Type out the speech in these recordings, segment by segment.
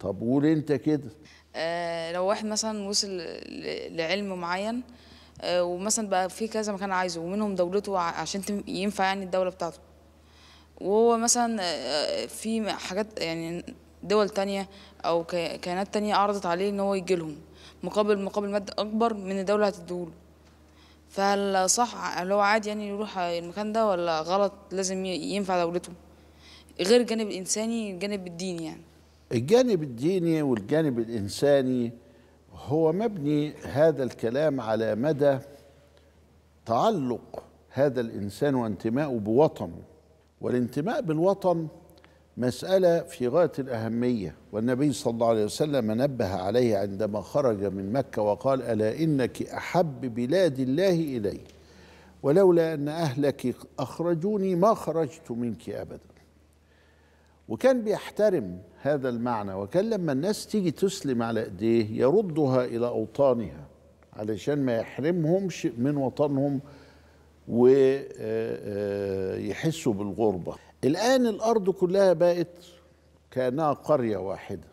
طب قول انت كده آه لو واحد مثلا وصل لعلم معين آه ومثلا بقى في كذا مكان عايزه ومنهم دولته عشان ينفع يعني الدوله بتاعته وهو مثلا آه, آه، في حاجات يعني دول تانية او كيانات تانية عرضت عليه ان هو يجي لهم مقابل مقابل مادي اكبر من الدوله هتديهوله فهل صح هل هو عادي يعني يروح المكان ده ولا غلط لازم ينفع دولته غير الجانب الانساني الجانب الديني يعني الجانب الديني والجانب الإنساني هو مبني هذا الكلام على مدى تعلق هذا الإنسان وانتمائه بوطنه والانتماء بالوطن مسألة في غاية الأهمية والنبي صلى الله عليه وسلم نبه عليه عندما خرج من مكة وقال ألا إنك أحب بلاد الله إلي ولولا أن أهلك أخرجوني ما خرجت منك أبداً وكان بيحترم هذا المعنى وكان لما الناس تيجي تسلم على ايديه يردها الى اوطانها علشان ما يحرمهمش من وطنهم ويحسوا آه، آه، بالغربه الان الارض كلها بقت كانها قريه واحده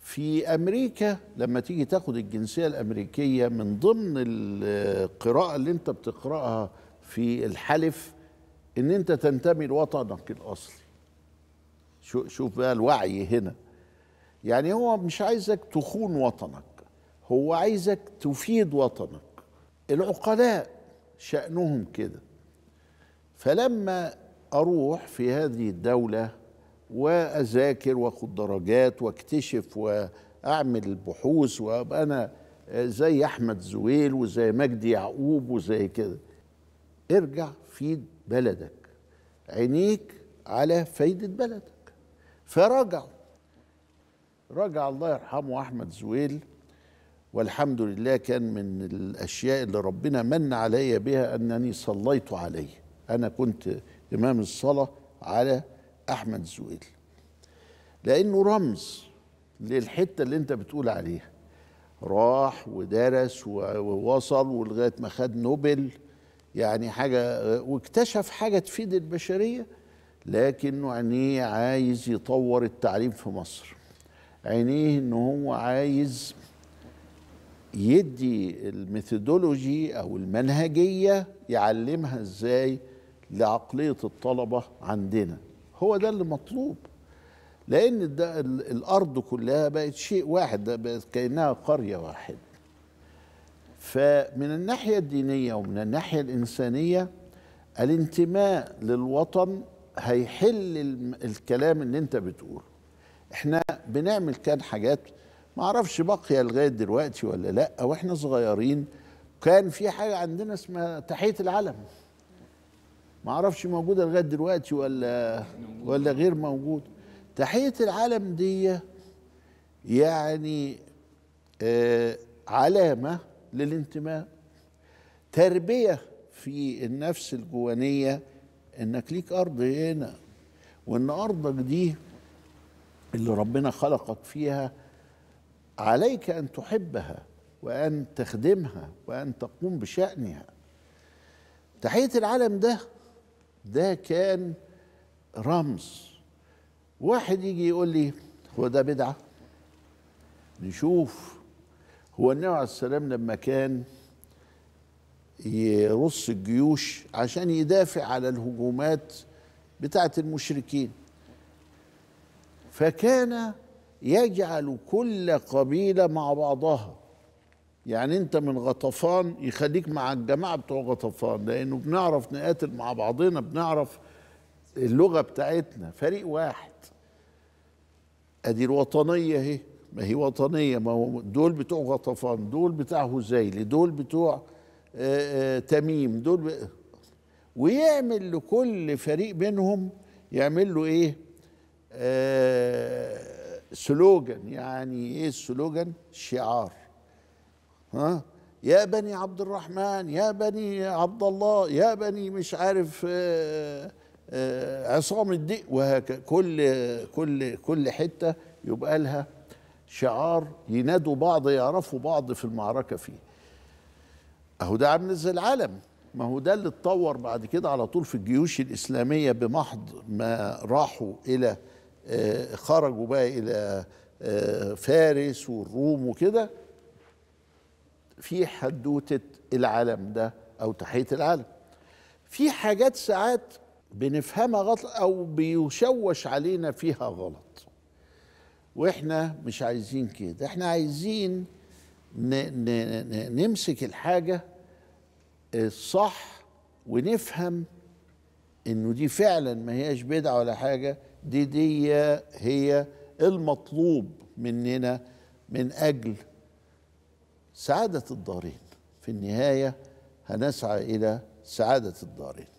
في امريكا لما تيجي تاخد الجنسيه الامريكيه من ضمن القراءه آه، اللي انت بتقراها في الحلف ان انت تنتمي لوطنك الاصلي شوف بقى الوعي هنا يعني هو مش عايزك تخون وطنك هو عايزك تفيد وطنك العقلاء شأنهم كده فلما أروح في هذه الدولة وأذاكر وأخد درجات وأكتشف وأعمل بحوث وأبقى أنا زي أحمد زويل وزي مجدي يعقوب وزي كده ارجع فيد بلدك عينيك على فايدة بلدك فرجعوا رجع الله يرحمه أحمد زويل والحمد لله كان من الأشياء اللي ربنا من علي بها أنني صليت عليه أنا كنت إمام الصلاة على أحمد زويل لأنه رمز للحتة اللي أنت بتقول عليها راح ودرس ووصل ولغاية ما خد نوبل يعني حاجة واكتشف حاجة تفيد البشرية لكنه عينيه عايز يطور التعليم في مصر عينيه ان هو عايز يدي الميثودولوجي او المنهجيه يعلمها ازاي لعقليه الطلبه عندنا هو ده اللي مطلوب لان ده الارض كلها بقت شيء واحد بقت كانها قريه واحده فمن الناحية الدينية ومن الناحية الإنسانية الانتماء للوطن هيحل الكلام اللي انت بتقوله احنا بنعمل كان حاجات ما اعرفش باقيه لغايه دلوقتي ولا لا واحنا صغيرين كان في حاجه عندنا اسمها تحيه العلم ما اعرفش موجوده لغايه دلوقتي ولا ولا غير موجود تحيه العلم دي يعني آه علامه للانتماء تربية في النفس الجوانية انك ليك ارض هنا وان ارضك دي اللي ربنا خلقك فيها عليك ان تحبها وان تخدمها وان تقوم بشانها تحيه العالم ده ده كان رمز واحد يجي يقول لي هو ده بدعه نشوف هو النبي عليه السلام لما كان يرص الجيوش عشان يدافع على الهجومات بتاعة المشركين فكان يجعل كل قبيلة مع بعضها يعني انت من غطفان يخليك مع الجماعة بتوع غطفان لانه بنعرف نقاتل مع بعضنا بنعرف اللغة بتاعتنا فريق واحد ادي الوطنية اهي ما هي وطنية ما هو دول بتوع غطفان دول بتاع هزيلي دول بتوع آآ آه، آآ آه، تميم دول ب... ويعمل لكل فريق منهم يعمل له ايه آه، سلوجن يعني ايه السلوجن شعار ها يا بني عبد الرحمن يا بني عبد الله يا بني مش عارف عصام الدق وهكذا كل كل كل حته يبقى لها شعار ينادوا بعض يعرفوا بعض في المعركة فيه أهو ده عامل زي العالم ما هو ده اللي اتطور بعد كده على طول في الجيوش الإسلامية بمحض ما راحوا إلى آه، خرجوا بقى إلى آه، فارس والروم وكده في حدوتة العالم ده أو تحية العالم في حاجات ساعات بنفهمها غلط أو بيشوش علينا فيها غلط واحنا مش عايزين كده احنا عايزين نمسك الحاجة الصح ونفهم انه دي فعلا ما هياش بدعة ولا حاجة دي دي هي المطلوب مننا من اجل سعادة الدارين في النهاية هنسعى الى سعادة الدارين